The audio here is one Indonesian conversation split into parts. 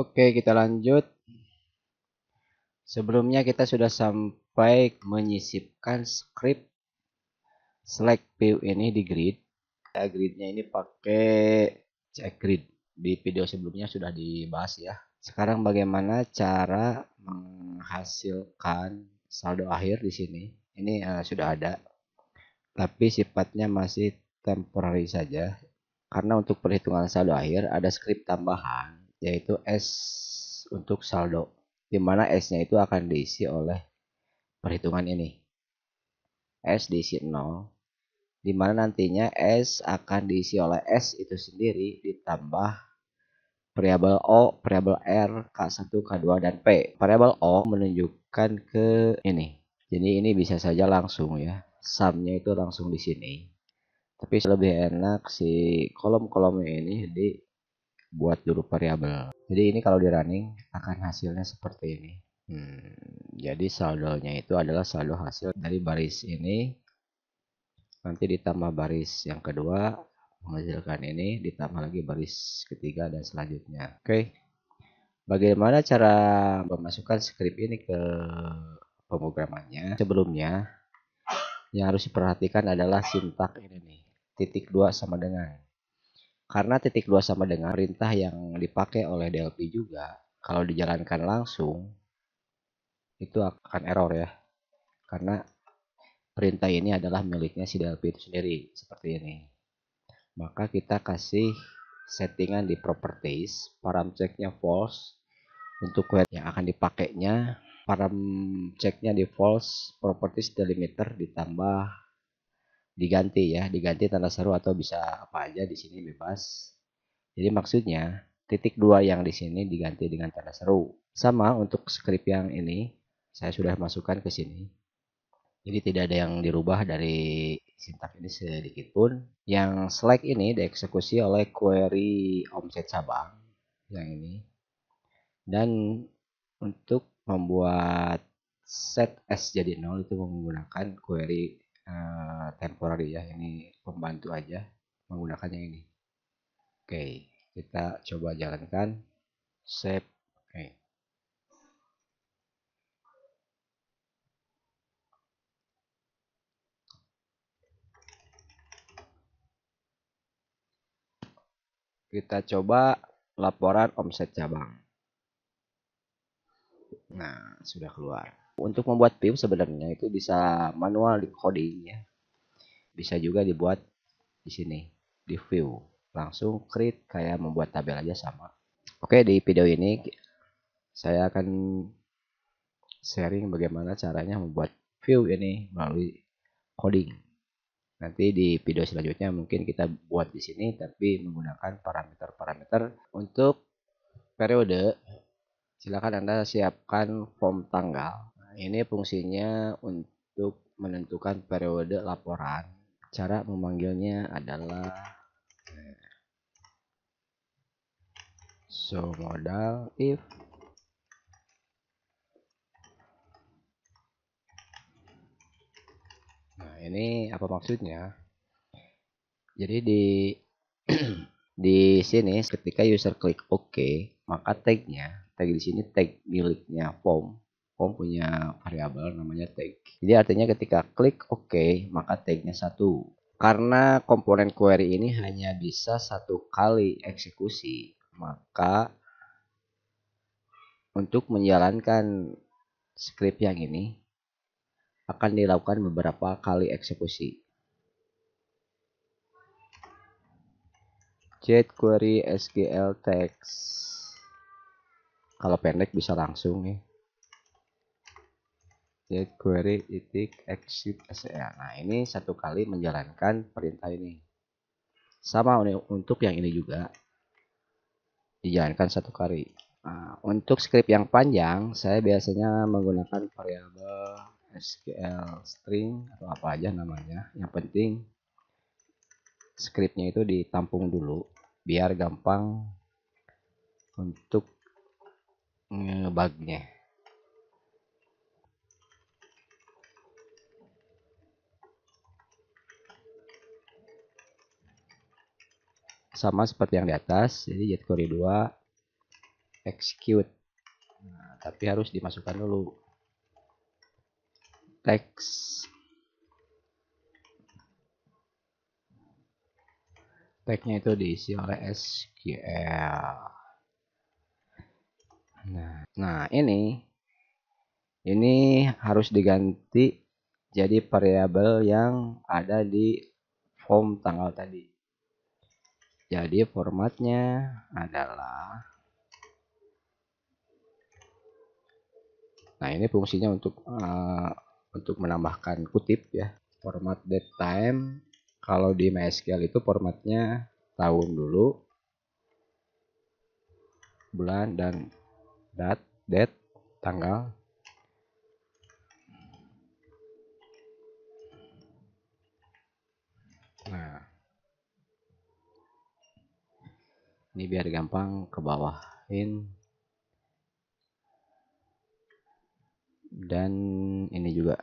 Oke, kita lanjut. Sebelumnya kita sudah sampai menyisipkan script select view ini di grid. Ya, gridnya ini pakai check grid. Di video sebelumnya sudah dibahas ya. Sekarang bagaimana cara menghasilkan saldo akhir di sini? Ini uh, sudah ada, tapi sifatnya masih temporary saja. Karena untuk perhitungan saldo akhir ada script tambahan yaitu S untuk saldo di mana S-nya itu akan diisi oleh perhitungan ini. S diisi 0 di mana nantinya S akan diisi oleh S itu sendiri ditambah variabel O, variabel R, K1, K2 dan P. Variabel O menunjukkan ke ini. Jadi ini bisa saja langsung ya. Sumnya itu langsung di sini. Tapi lebih enak si kolom-kolomnya ini di buat dulu variabel. Jadi ini kalau di running akan hasilnya seperti ini. Hmm, jadi saldonya itu adalah saldo hasil dari baris ini nanti ditambah baris yang kedua menghasilkan ini ditambah lagi baris ketiga dan selanjutnya. Oke. Bagaimana cara memasukkan script ini ke pemrogramannya? Sebelumnya yang harus diperhatikan adalah sintak ini nih. Titik dua sama dengan karena titik dua sama dengan perintah yang dipakai oleh DLP juga, kalau dijalankan langsung itu akan error ya. Karena perintah ini adalah miliknya si DLP itu sendiri, seperti ini. Maka kita kasih settingan di properties, param checknya false, untuk query yang akan dipakainya, param checknya di false, properties delimiter ditambah diganti ya, diganti tanda seru atau bisa apa aja di sini bebas. Jadi maksudnya titik dua yang di sini diganti dengan tanda seru. Sama untuk script yang ini, saya sudah masukkan ke sini. Jadi tidak ada yang dirubah dari sintak ini sedikit pun. Yang select ini dieksekusi oleh query omset cabang yang ini. Dan untuk membuat set s jadi nol itu menggunakan query Eh, temporary ya ini pembantu aja menggunakan yang ini oke okay, kita coba jalankan save oke okay. kita coba laporan omset cabang. Nah, sudah keluar. Untuk membuat view sebenarnya itu bisa manual di coding ya Bisa juga dibuat di sini di view. Langsung create kayak membuat tabel aja sama. Oke di video ini saya akan sharing bagaimana caranya membuat view ini melalui coding. Nanti di video selanjutnya mungkin kita buat di sini tapi menggunakan parameter-parameter untuk periode. Silakan Anda siapkan form tanggal ini fungsinya untuk menentukan periode laporan. Cara memanggilnya adalah so eh, modal if Nah, ini apa maksudnya? Jadi di di sini ketika user klik OK, maka tagnya, tag di sini tag miliknya form form punya variabel namanya tag. Jadi artinya ketika klik Oke maka tagnya satu. Karena komponen query ini hanya bisa satu kali eksekusi, maka untuk menjalankan script yang ini akan dilakukan beberapa kali eksekusi. Jet query SQL text. Kalau pendek bisa langsung nih. Ya create query titik exit SEA. Nah, ini satu kali menjalankan perintah ini. Sama untuk yang ini juga. Dijalankan satu kali. Nah, untuk script yang panjang, saya biasanya menggunakan variabel SQL string atau apa aja namanya. Yang penting scriptnya itu ditampung dulu biar gampang untuk ngebugnya sama seperti yang di atas jadi jQuery 2 execute nah, tapi harus dimasukkan dulu teks tagnya itu diisi oleh SQL nah, nah ini ini harus diganti jadi variabel yang ada di form tanggal tadi jadi formatnya adalah Nah, ini fungsinya untuk uh, untuk menambahkan kutip ya. Format date time kalau di MySQL itu formatnya tahun dulu bulan dan date date tanggal Nah, ini biar gampang ke bawah in dan ini juga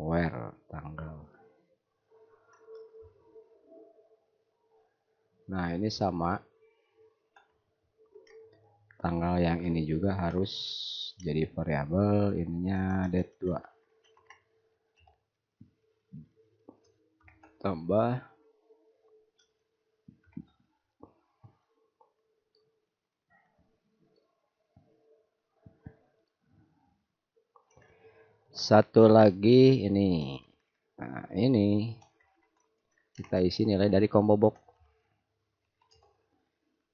where tanggal nah ini sama tanggal yang ini juga harus jadi variabel ininya date 2 tambah satu lagi ini nah ini kita isi nilai dari combo box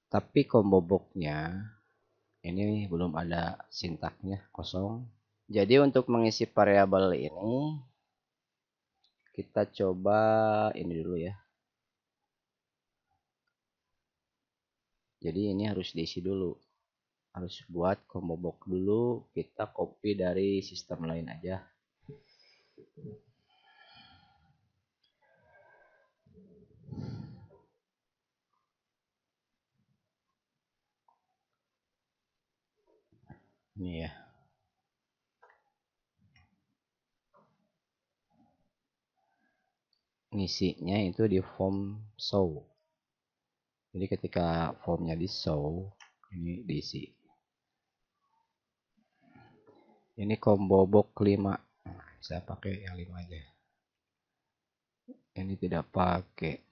tapi combo boxnya ini belum ada sintaknya kosong jadi untuk mengisi variabel ini kita coba ini dulu ya jadi ini harus diisi dulu harus buat combo box dulu kita copy dari sistem lain aja ini ya ngisinya itu di form show jadi ketika formnya di show ini diisi ini combo box 5 saya pakai yang 5 aja ini tidak pakai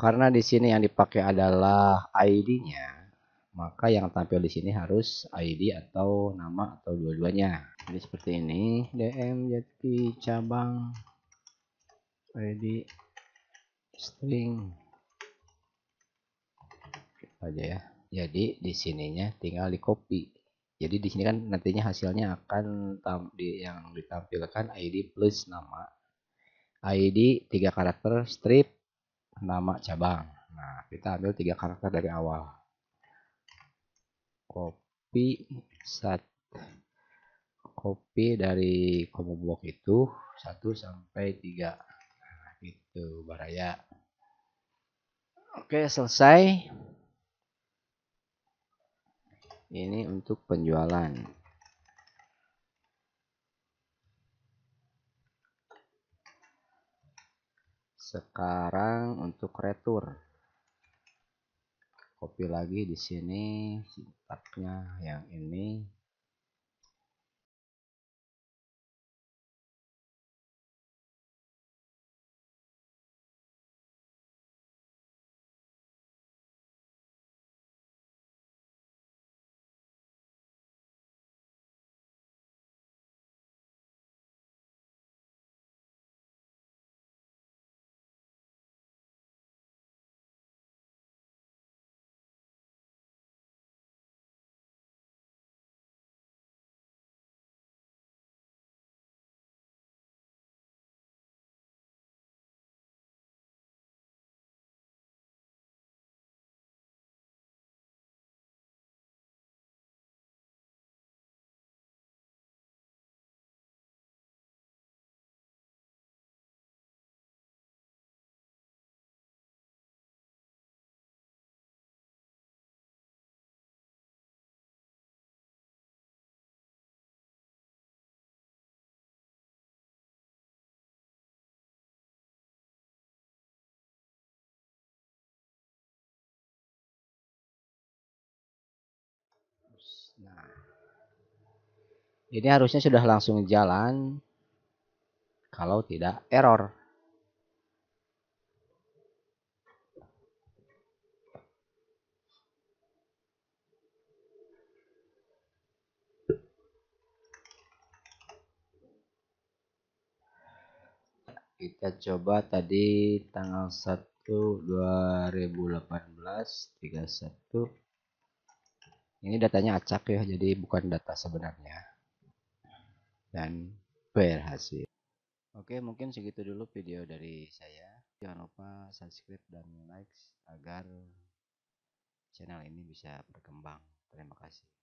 Karena di sini yang dipakai adalah ID-nya, maka yang tampil di sini harus ID atau nama atau dua-duanya. Jadi seperti ini, DM jadi cabang ID string aja ya. Jadi di sininya tinggal di copy. Jadi di sini kan nantinya hasilnya akan di yang ditampilkan ID plus nama. ID tiga karakter strip nama cabang. Nah, kita ambil tiga karakter dari awal. Kopi sat kopi dari combo block itu 1 sampai 3. Nah, gitu Baraya. Oke, selesai. Ini untuk penjualan. Sekarang untuk retur. Copy lagi di sini sintapnya yang ini Nah, ini harusnya sudah langsung jalan kalau tidak error. kita coba tadi tanggal 1 2018 31 ini datanya acak ya jadi bukan data sebenarnya dan berhasil oke mungkin segitu dulu video dari saya jangan lupa subscribe dan like agar channel ini bisa berkembang terima kasih